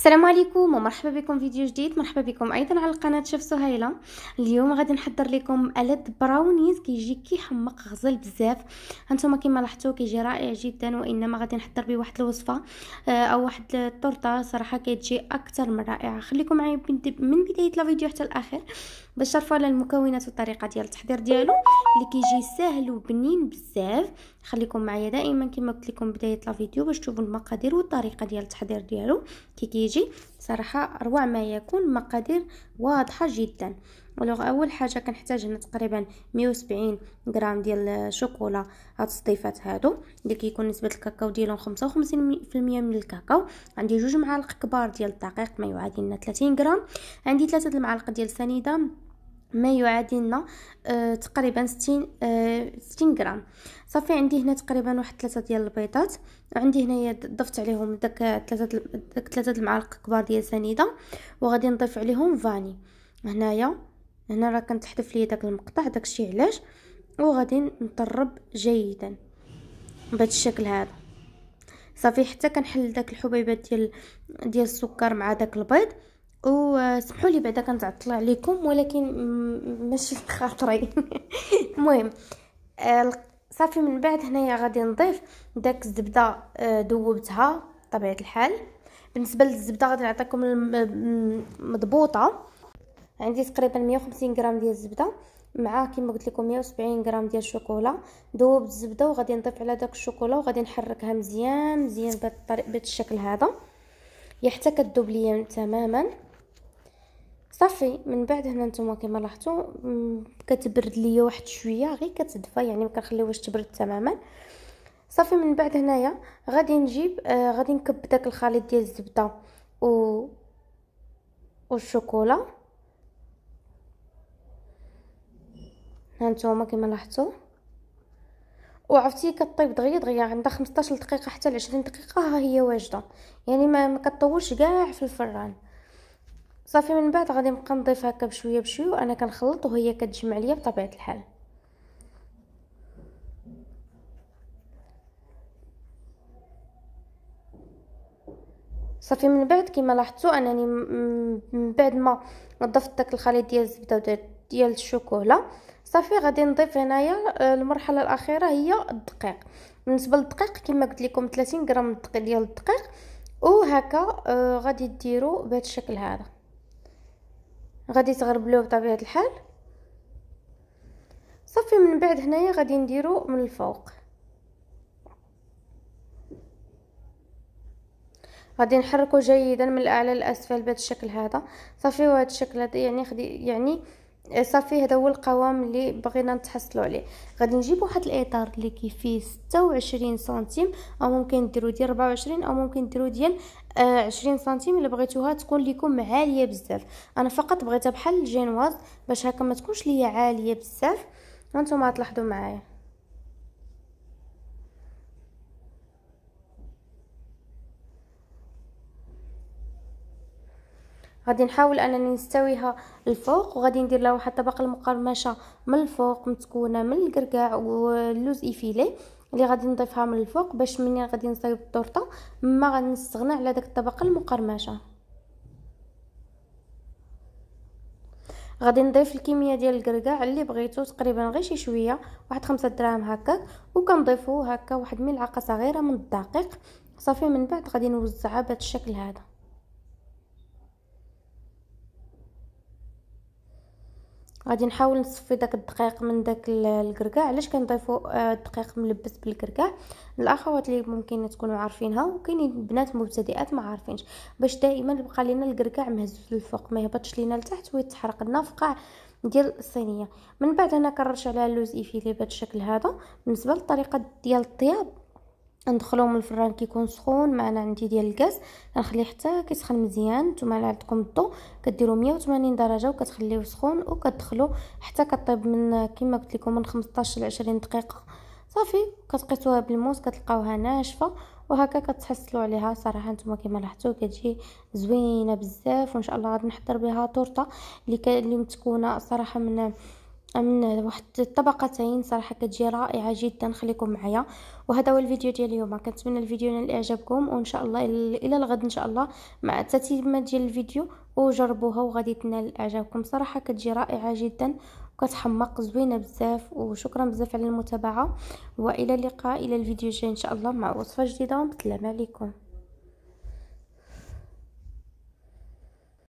السلام عليكم ومرحبا بكم فيديو جديد مرحبا بكم ايضا على القناه شيف سهيله اليوم غادي نحضر لكم الد براونيز كيجي كيحمق غزل بزاف هانتوما كما لاحظتوا كيجي رائع جدا وانما غادي نحضر به واحد الوصفه آه، او واحد الطرطه صراحه كتجي اكثر من رائعه خليكم معايا من بدايه الفيديو حتى الاخر باش تعرفوا على المكونات والطريقه ديال التحضير ديالو اللي كيجي ساهل وبنين بزاف خليكم معايا دائما كما قلت لكم بدايه الفيديو باش تشوفوا المقادير والطريقه ديال التحضير ديالو كي الخارجي صراحة أروع ما يكون مقادير واضحة جدا الوغ أول حاجة كنحتاج هنا تقريبا 170 غرام ديال شوكولا هاد الصديفات هادو اللي كيكون نسبة الكاكاو ديالهم 55% من الكاكاو عندي جوج معالق كبار ديال الدقيق ما يعادلنا 30 غرام عندي ثلاثة المعالق ديال السنيدة ما يعادلنا آه تقريبا 60 آه 60 غرام صافي عندي هنا تقريبا واحد ثلاثه ديال البيضات عندي هنايا ضفت عليهم داك ثلاثه داك ثلاثه المعالق كبار ديال سنيده وغادي نضيف عليهم فاني هنايا هنا راه كنتحذف ليا داك المقطع داكشي علاش وغادي نطرب جيدا بهذا الشكل هذا صافي حتى كنحل داك الحبيبات ديال ديال السكر مع داك البيض وسمحوا لي بعدا كنتعطل عليكم ولكن ماشي في خاطري المهم آه، صافي من بعد هنايا غادي نضيف داك الزبده ذوبتها آه، بطبيعه الحال بالنسبه للزبده غادي نعطيكم مضبوطه عندي تقريبا 150 غرام ديال الزبده مع كما قلت لكم 170 غرام ديال الشوكولا ذوبت الزبده وغادي نضيف على داك الشوكولا وغادي نحركها مزيان مزيان بهذا الشكل هذا حتى كتذوب ليا تماما صافي من بعد هنا نتوما كما لاحظتوا كتبرد ليا واحد شويه غير كتدفى يعني ما كنخليوهاش تبرد تماما صافي من بعد هنايا غادي نجيب آه غادي نكب داك الخليط ديال الزبده و والشوكولا هانتوما كما لاحظتوا وعرفتي كطيب دغيا دغيا عندها 15 دقيقه حتى ل 20 دقيقه ها هي واجده يعني ما, ما كطولش كاع في الفران صافي من بعد غادي نبقى نضيف هكا بشويه بشويه وانا كنخلط وهي كتجمع ليا بطبيعه الحال صافي من بعد كما لاحظتوا انني من بعد ما نضفت داك الخليط ديال الزبده ديال الشوكولا صافي غادي نضيف هنايا آه، المرحله الاخيره هي الدقيق بالنسبه للدقيق كما قلت لكم 30 غرام ديال الدقيق وهكا آه، غادي ديروا بهذا الشكل هذا غادي تغربلوه بطبيعه الحال صافي من بعد هنايا غادي نديرو من الفوق غادي نحركو جيدا من الاعلى للاسفل بهذا الشكل هذا صافي وهذا الشكل هذا يعني خدي يعني صافي هذا هو القوام اللي بغينا نتحصلوا عليه غادي نجيب واحد الاطار اللي كيفيه 26 سنتيم او ممكن ديروا ديال 24 او ممكن ديروا ديال آه 20 سنتيم الا بغيتوها تكون لكم عاليه بزاف انا فقط بغيتها بحال الجينواز باش هكا ما تكونش ليا عاليه بزاف هانتوما تلاحظوا معايا غادي نحاول انني نستويها الفوق وغادي ندير لها واحد الطبقه المقرمشه من الفوق متكونه من الكركاع واللوز افيلي اللي غادي نضيفها من الفوق باش منين غادي نصايب الطورطه ما غنستغنى على داك الطبقه المقرمشه غادي نضيف الكميه ديال الكركاع اللي بغيتو تقريبا غير شي شويه واحد خمسة دراهم هكاك وكنضيفو هكا واحد ملعقه صغيره من الدقيق صافي من بعد غادي نوزعها بهذا الشكل هذا غادي نحاول نصفي داك الدقيق من داك الكركاع علاش كنضيفوا الدقيق آه، ملبس بالكركاع الاخوات اللي ممكن تكونوا عارفينها وكاينين بنات مبتدئات ما عارفينش باش دائما يبقى لينا الكركاع مهزوز للفوق ما يهبطش لينا لتحت ويتحرق لنا في قاع ديال الصينيه من بعد انا كنرش على اللوز ايفيلي بهذا الشكل هذا بالنسبه للطريقه ديال الطياب ندخلوه من الفران كيكون سخون معنا عندي ديال الكاس كنخليه حتى كيسخن مزيان نتوما على عندكم الضو كديروا 180 درجه وكتخليوه سخون وكتدخلوه حتى كطيب من كما قلت لكم من 15 ل 20 دقيقه صافي كتقيسوها بالموس كتلقاوها ناشفه وهكا كتحصلوا عليها صراحه نتوما كما لاحظتوا كتجي زوينه بزاف وان شاء الله غادي نحضر بها تورته اللي اللي متكونه صراحه من من واحد الطبقتين صراحه كتجي رائعه جدا خليكم معايا وهذا هو الفيديو ديال اليوم كنتمنى الفيديو ينال اعجابكم وان شاء الله الى الغد ان شاء الله مع التتمه ديال الفيديو وجربوها وغادي تنال اعجابكم صراحه كتجي رائعه جدا وكتحمق زوينه بزاف وشكرا بزاف على المتابعه والى اللقاء الى الفيديو الجاي ان شاء الله مع وصفه جديده وبالسلام عليكم